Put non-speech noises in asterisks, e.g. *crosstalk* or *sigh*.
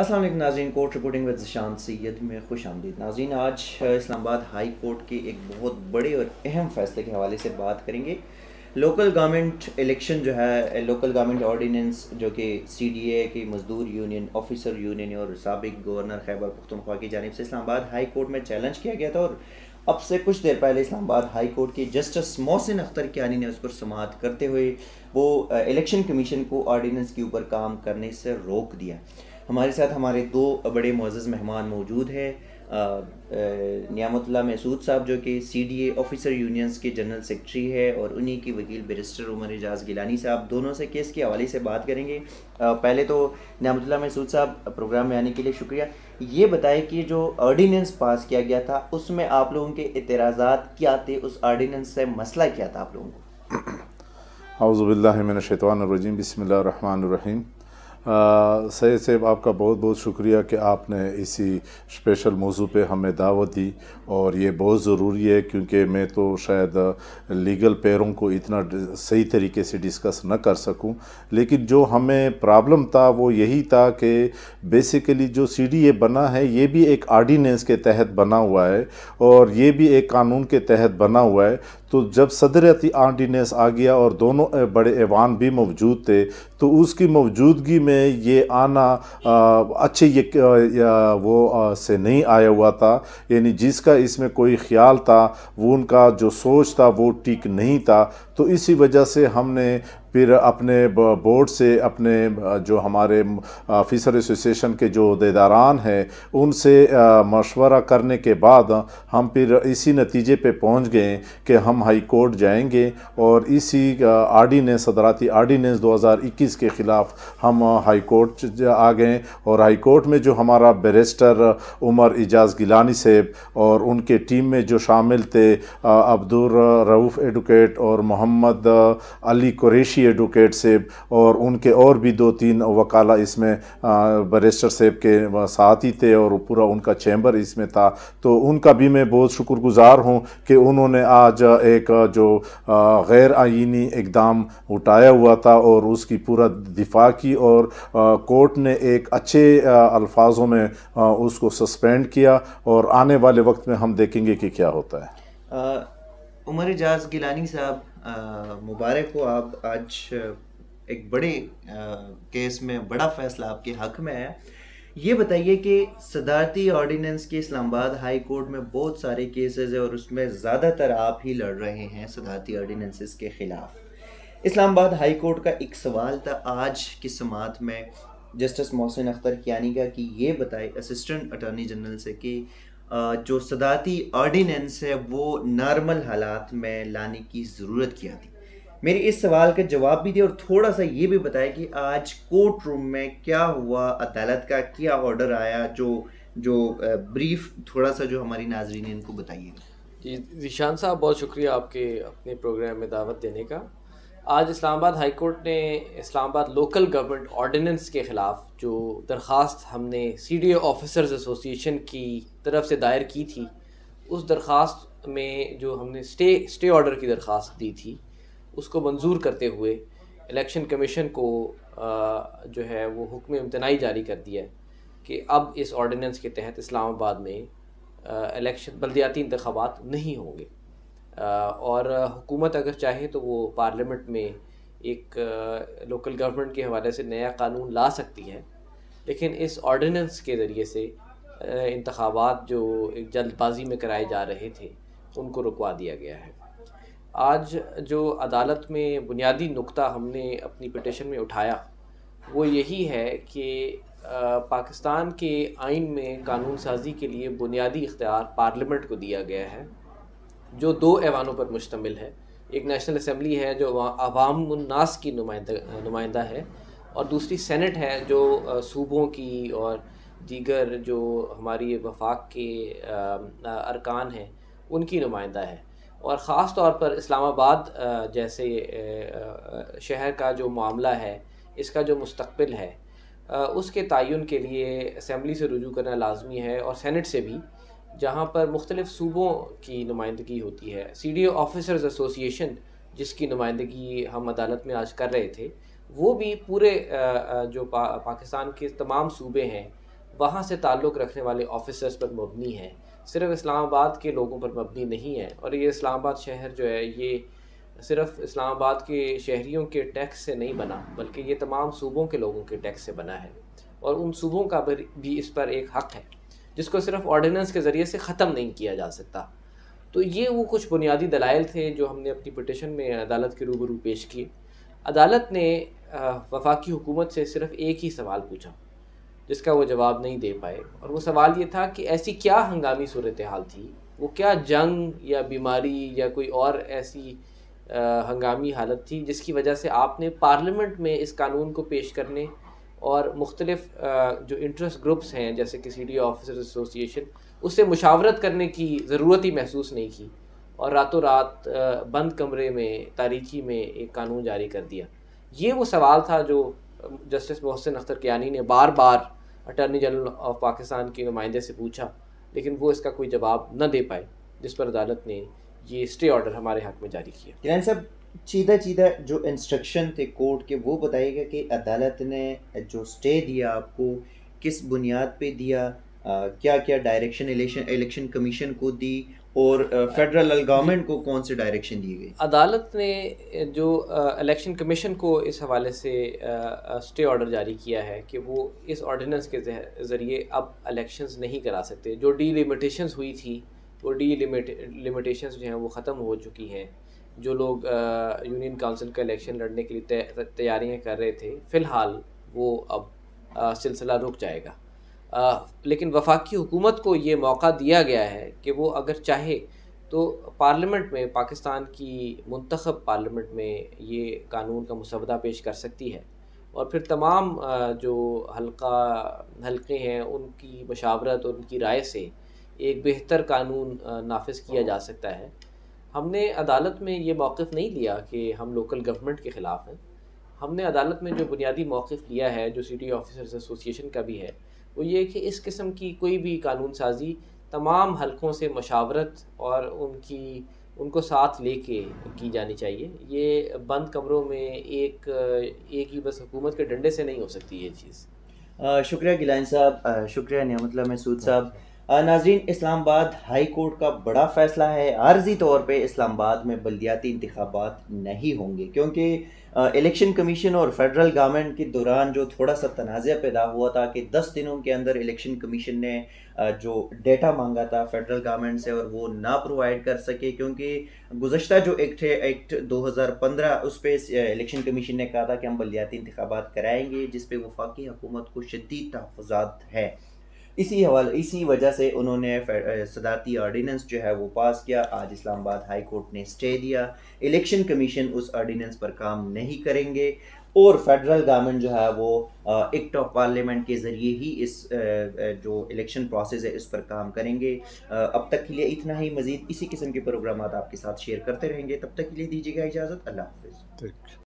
असल नाजीन court reporting with जशांत सैद में खुश आमदीद नाजीन आज इस्लामाबाद हाई कोर्ट के एक बहुत बड़े और अहम फैसले के हवाले से बात करेंगे लोकल गवर्नमेंट इलेक्शन जो है लोकल गवर्नमेंट ऑर्डीनेंस जो कि सी डी ए की मजदूर यूनियन ऑफिसर यूनियन और सबक गवर्नर खैबर पुख्तनख्वा की जानब से इस्लामाबाद हाई कोर्ट में चैलेंज किया गया था और अब से कुछ देर पहले इस्लामाबाद हाई कोर्ट के जस्टिस मोहसिन अख्तर आनी ने उस पर समात करते हुए वो इलेक्शन कमीशन को ऑर्डीनेंस के ऊपर काम करने से रोक दिया हमारे साथ हमारे दो बड़े मोज़ मेहमान मौजूद हैं नियामतुल्ला महसूद साहब जो कि C D officer officer unions के जनरल सेक्रेटरी है और उन्हीं की वकील बैरिस्टर उमर एजाज गिलानी साहब दोनों से केस के हवाले से बात करेंगे आ, पहले तो नियामतुल्ला महसूद साहब प्रोग्राम में आने के लिए शुक्रिया ये बताएं कि जो ऑर्डीनेंस पास किया गया था उसमें आप लोगों के इतराज़ात क्या थे उस ऑर्डीनेंस से मसला क्या था आप लोगों को *coughs* हाउज़बिल्लिमिनशैतवानरजीम बसमिल्लर सैद सेब आपका बहुत बहुत शुक्रिया कि आपने इसी स्पेशल मौजू पे हमें दावत दी और ये बहुत ज़रूरी है क्योंकि मैं तो शायद लीगल पैरों को इतना सही तरीके से डिस्कस न कर सकूं लेकिन जो हमें प्रॉब्लम था वो यही था कि बेसिकली जो सी डी ए बना है ये भी एक आर्डीनेंस के तहत बना हुआ है और ये भी एक कानून के तहत बना हुआ है तो जब सदरती आर्डीनेंस आ गया और दोनों बड़े ऐवान भी मौजूद थे तो उसकी मौजूदगी में ये आना आ, अच्छे ये आ, वो आ, से नहीं आया हुआ था यानी जिसका इसमें कोई ख्याल था वो उनका जो सोच था वो ठीक नहीं था तो इसी वजह से हमने फिर अपने बोर्ड से अपने जो हमारे फिसर एसोसिएशन के जो अहदेदारान हैं उनसे मशवरा करने के बाद हम फिर इसी नतीजे पे पहुंच गए कि हम हाई कोर्ट जाएंगे और इसी आर्डीनेंस सदराती आर्डीनेंस 2021 के ख़िलाफ़ हम हाई कोर्ट आ गए और हाई कोर्ट में जो हमारा बैरिस्टर उमर एजाज गिलानी सेब और उनके टीम में जो शामिल थे अब्दुल रऊफ़ एडुकेट और मोहम्मद अली कुरेशी अच्छी एडवोकेट सेब और उनके और भी दो तीन वकाला इसमें बरिस्टर सेब के साथ ही थे और पूरा उनका चैम्बर इसमें था तो उनका भी मैं बहुत शुक्रगुजार हूँ कि उन्होंने आज एक जो गैर आइनी इकदाम उठाया हुआ था और उसकी पूरा दिफा की और कोर्ट ने एक अच्छे अल्फाजों में उसको सस्पेंड किया और आने वाले वक्त में हम देखेंगे कि क्या होता है उमर एजाज गिलानी साहब मुबारक हो आप आज एक बड़े केस में बड़ा फैसला आपके हक में है ये बताइए कि सदारती ऑर्डिनेंस के इस्लामाबाद हाई कोर्ट में बहुत सारे केसेस हैं और उसमें ज़्यादातर आप ही लड़ रहे हैं सदारती ऑर्डिनेंसेस के ख़िलाफ़ इस्लामाबाद हाई कोर्ट का एक सवाल था आज की समात में जस्टिस मोहसिन अख्तर कियानी का कि ये बताए असिस्टेंट अटॉर्नी जनरल से कि जो सदाती ऑर्डिनेंस है वो नॉर्मल हालात में लाने की ज़रूरत क्या थी मेरे इस सवाल का जवाब भी दिया और थोड़ा सा ये भी बताया कि आज कोर्ट रूम में क्या हुआ अदालत का क्या ऑर्डर आया जो जो ब्रीफ थोड़ा सा जो हमारी नाजरीन इनको बताइए जी जीशान साहब बहुत शुक्रिया आपके अपने प्रोग्राम में दावत देने का आज इस्लामाबाद हाई कोर्ट ने इस्लामाबाद लोकल गवर्नमेंट ऑर्डिनेंस के ख़िलाफ़ जो दरख्वास्त हमने सी डी ऑफिसर्स एसोसिएशन की तरफ से दायर की थी उस दरख्वास्त में जो हमने स्टे स्टे ऑर्डर की दरख्वास्त दी थी उसको मंजूर करते हुए इलेक्शन कमीशन को आ, जो है वो हुक्म इम्तनाई जारी कर दिया है कि अब इस ऑर्डिनेंस के तहत इस्लामाबाद में इलेक्शन बलदियाती इंतबात नहीं होंगे और हुकूमत अगर चाहे तो वो पार्लियामेंट में एक लोकल गवर्नमेंट के हवाले से नया कानून ला सकती है लेकिन इस ऑर्डिनेंस के ज़रिए से इंतबात जो एक जल्दबाजी में कराए जा रहे थे उनको रुकवा दिया गया है आज जो अदालत में बुनियादी नुक्ता हमने अपनी पटिशन में उठाया वो यही है कि पाकिस्तान के आइन में कानून साजी के लिए बुनियादी इख्तियार पार्लियामेंट को दिया गया है जो दो ऐवानों पर मुश्तमिल है एक नेशनल असम्बली है जो अवामनास की नुमाइंदा नुमाइंदा है और दूसरी सेनेट है जो सूबों की और दीगर जो हमारी वफाक के अरकान हैं उनकी नुमाइंदा है और ख़ास तौर पर इस्लामाबाद जैसे शहर का जो मामला है इसका जो मुस्तबिल है उसके तयन के लिए असम्बली से रजू करना लाजमी है और सेनेट से भी जहाँ पर मुख्तलिफ सूबों की नुमाइंदगी होती है C D O officers association जिसकी नुमाइंदगी हम अदालत में आज कर रहे थे वो भी पूरे जो पा, पाकिस्तान के तमाम सूबे हैं वहाँ से ताल्लुक़ रखने वाले ऑफिसर्स पर मबनी है सिर्फ इस्लामाबाद के लोगों पर मबनी नहीं है और ये इस्लामाबाद शहर जो है ये सिर्फ इस्लामाबाद के शहरीों के टैक्स से नहीं बना बल्कि ये तमाम सूबों के लोगों के टैक्स से बना है और उन सूबों का भी इस पर एक हक़ है जिसको सिर्फ ऑर्डिनेंस के ज़रिए से ख़त्म नहीं किया जा सकता तो ये वो कुछ बुनियादी दलाइल थे जो हमने अपनी पटिशन में अदालत के रूबरू पेश किए अदालत ने वफाकी हुकूमत से सिर्फ एक ही सवाल पूछा जिसका वो जवाब नहीं दे पाए और वो सवाल ये था कि ऐसी क्या हंगामी सूरत हाल थी वो क्या जंग या बीमारी या कोई और ऐसी हंगामी हालत थी जिसकी वजह से आपने पार्लियामेंट में इस कानून को पेश करने और मुख्तलिफ जो इंटरेस्ट ग्रुप्स हैं जैसे कि सी डी ऑफिसर एसोसिएशन उससे मुशावरत करने की ज़रूरत ही महसूस नहीं की और रातों रात बंद कमरे में तारीखी में एक कानून जारी कर दिया ये वो सवाल था जो जस्टिस मोहसिन अख्तर कियानी ने बार बार अटर्नी जनरल ऑफ पाकिस्तान के नुमाइंदे से पूछा लेकिन वो इसका कोई जवाब न दे पाए जिस पर अदालत ने ये स्टे ऑर्डर हमारे हक में जारी किया साहब चीदा चीदा जो इंस्ट्रक्शन थे कोर्ट के वो बताइएगा कि अदालत ने जो स्टे दिया आपको किस बुनियाद पे दिया आ, क्या क्या डायरेक्शन इलेक्शन इलेक्शन कमीशन को दी और फेडरल गवर्नमेंट को कौन से डायरेक्शन दिए गए अदालत ने जो इलेक्शन कमीशन को इस हवाले से स्टे ऑर्डर जारी किया है कि वो इस ऑर्डिनेंस के ज़रिए अब इलेक्शंस नहीं करा सकते जो डी हुई थी वो डी लिमिटेशंस जो हैं वो ख़त्म हो चुकी हैं जो लोग यूनियन काउंसिल का इलेक्शन लड़ने के लिए तैयारियां कर रहे थे फ़िलहाल वो अब सिलसिला रुक जाएगा आ, लेकिन वफाकी हुकूमत को ये मौका दिया गया है कि वो अगर चाहे तो पार्लियामेंट में पाकिस्तान की मंतखब पार्लियामेंट में ये कानून का मुसवदा पेश कर सकती है और फिर तमाम जो हल्का हल्के हैं उनकी मशावरत और उनकी राय से एक बेहतर कानून नाफज किया जा सकता है हमने अदालत में ये मौक़ नहीं लिया कि हम लोकल गवर्नमेंट के ख़िलाफ़ हैं हमने अदालत में जो बुनियादी मौक़ लिया है जो सिटी ऑफिसर्स एसोसिएशन का भी है वो ये कि इस किस्म की कोई भी कानून साजी तमाम हलकों से मशावरत और उनकी उनको साथ लेके की जानी चाहिए ये बंद कमरों में एक एक ही बस हुकूमत के डंडे से नहीं हो सकती ये चीज़ शुक्रिया गिलान साहब शुक्रिया नियामतला महसूद साहब नाजरीन इस्लामाबाद हाई कोर्ट का बड़ा फैसला है आर्जी तौर पे इस्लामाबाद में बलदियाती इंतबात नहीं होंगे क्योंकि इलेक्शन कमीशन और फेडरल गवर्नमेंट के दौरान जो थोड़ा सा तनाज़ पैदा हुआ था कि दस दिनों के अंदर इलेक्शन कमीशन ने जो डेटा मांगा था फेडरल गवर्नमेंट से और वो ना प्रोवाइड कर सके क्योंकि गुजशत जो एक्ट है एक्ट 2015 उस पर इलेक्शन कमीशन ने कहा था कि हम बलदियाती इंतबात कराएंगे जिस वफाकी हुकूमत को शदीद तहफ़ात है इसी हवाले इसी वजह से उन्होंने सदारती ऑर्डीनेंस जो है वो पास किया आज इस्लामाबाद हाई कोर्ट ने स्टे दिया इलेक्शन कमीशन उस ऑर्डीनेंस पर काम नहीं करेंगे और फेडरल गवर्नमेंट जो है वो एक्ट ऑफ पार्लियामेंट के ज़रिए ही इस जो इलेक्शन प्रोसेस है इस पर काम करेंगे अब तक के लिए इतना ही मज़ीद इसी किस्म के प्रोग्राम आपके साथ शेयर करते रहेंगे तब तक के लिए दीजिएगा इजाज़त अल्लाह हाफिज़